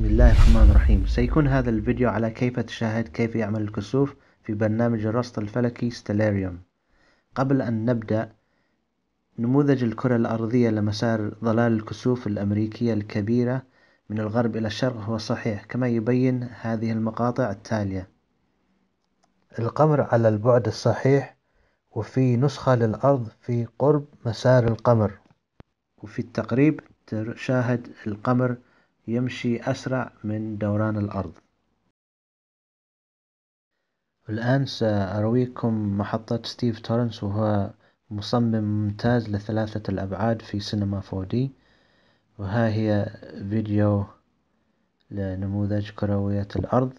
بسم الله الرحمن الرحيم سيكون هذا الفيديو على كيف تشاهد كيف يعمل الكسوف في برنامج الرصد الفلكي ستيلاريوم قبل أن نبدأ نموذج الكرة الأرضية لمسار ظلال الكسوف الأمريكية الكبيرة من الغرب إلى الشرق هو صحيح كما يبين هذه المقاطع التالية القمر على البعد الصحيح وفي نسخة للأرض في قرب مسار القمر وفي التقريب تشاهد القمر يمشي أسرع من دوران الأرض الآن سأرويكم محطة ستيف تورنس وهو مصمم ممتاز لثلاثة الأبعاد في سينما 4D وها هي فيديو لنموذج كروية الأرض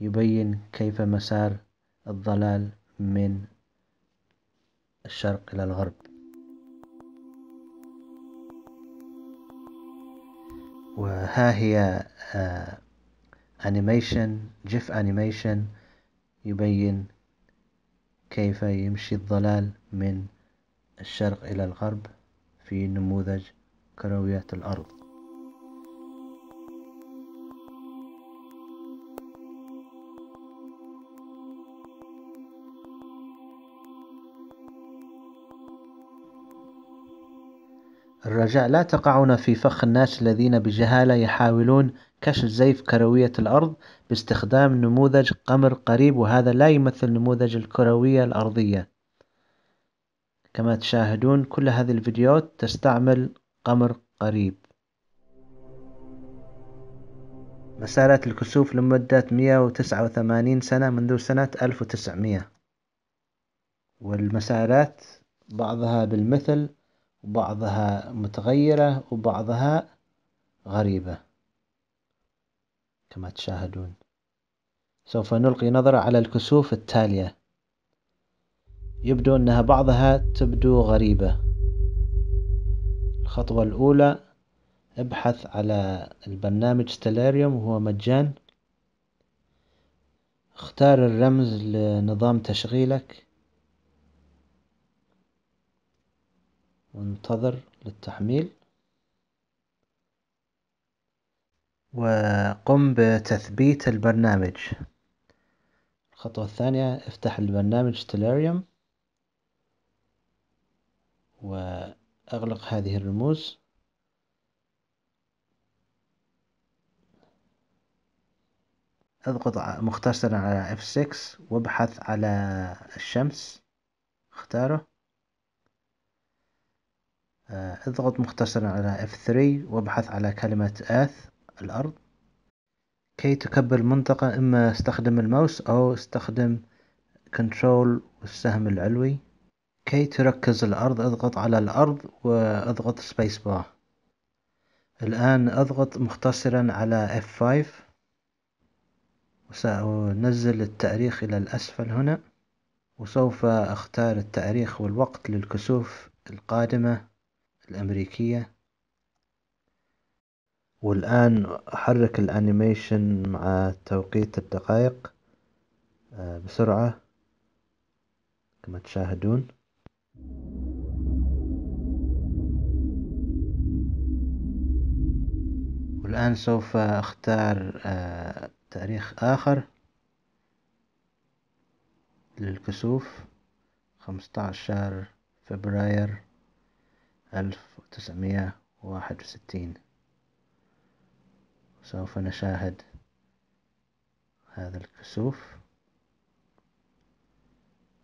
يبين كيف مسار الضلال من الشرق إلى الغرب وها هي أنيميشن آه، جيف أنيميشن يبين كيف يمشي الظلال من الشرق إلى الغرب في نموذج كرويات الأرض الرجاء لا تقعون في فخ الناس الذين بجهالة يحاولون كشف زيف كروية الأرض باستخدام نموذج قمر قريب وهذا لا يمثل نموذج الكروية الأرضية كما تشاهدون كل هذه الفيديوهات تستعمل قمر قريب مسارات الكسوف لمدة 189 سنة منذ سنة 1900 والمسارات بعضها بالمثل وبعضها متغيرة وبعضها غريبة كما تشاهدون سوف نلقي نظرة على الكسوف التالية يبدو أنها بعضها تبدو غريبة الخطوة الأولى ابحث على البرنامج ستيلاريوم وهو مجان اختار الرمز لنظام تشغيلك وانتظر للتحميل وقم بتثبيت البرنامج الخطوة الثانية افتح البرنامج تلاريوم وأغلق هذه الرموز اضغط مختصرا على F6 وابحث على الشمس اختاره آه، اضغط مختصرا على F3 وابحث على كلمة Earth الأرض كي تكبر المنطقة إما استخدم الماوس أو استخدم كنترول والسهم العلوي كي تركز الأرض اضغط على الأرض واضغط سبيس بار الآن اضغط مختصرا على F5 وسأنزل التاريخ إلى الأسفل هنا وسوف أختار التاريخ والوقت للكسوف القادمة الأمريكية والآن أحرك الأنيميشن مع توقيت الدقائق آه، بسرعة كما تشاهدون والآن سوف أختار آه، تاريخ آخر للكسوف 15 فبراير ألف وتسعمية وواحد وستين سوف نشاهد هذا الكسوف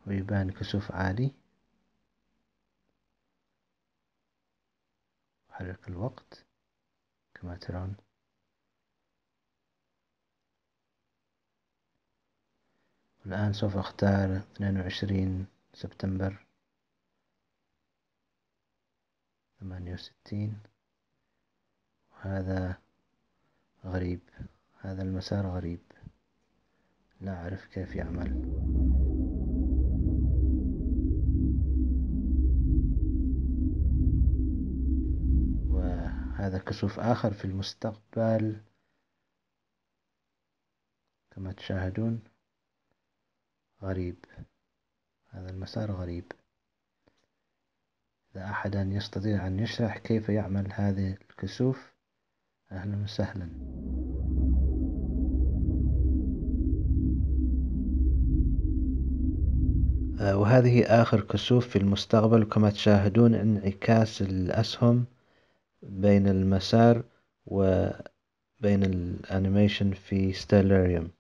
ويبان كسوف عالي حرق الوقت كما ترون الآن سوف أختار 22 سبتمبر ثمانية وستين وهذا غريب هذا المسار غريب لا أعرف كيف يعمل وهذا كسوف آخر في المستقبل كما تشاهدون غريب هذا المسار غريب إذا أحدا يستطيع أن يشرح كيف يعمل هذه الكسوف أهلا وسهلا آه، وهذه آخر كسوف في المستقبل كما تشاهدون انعكاس الأسهم بين المسار وبين الأنيميشن في ستيلاريوم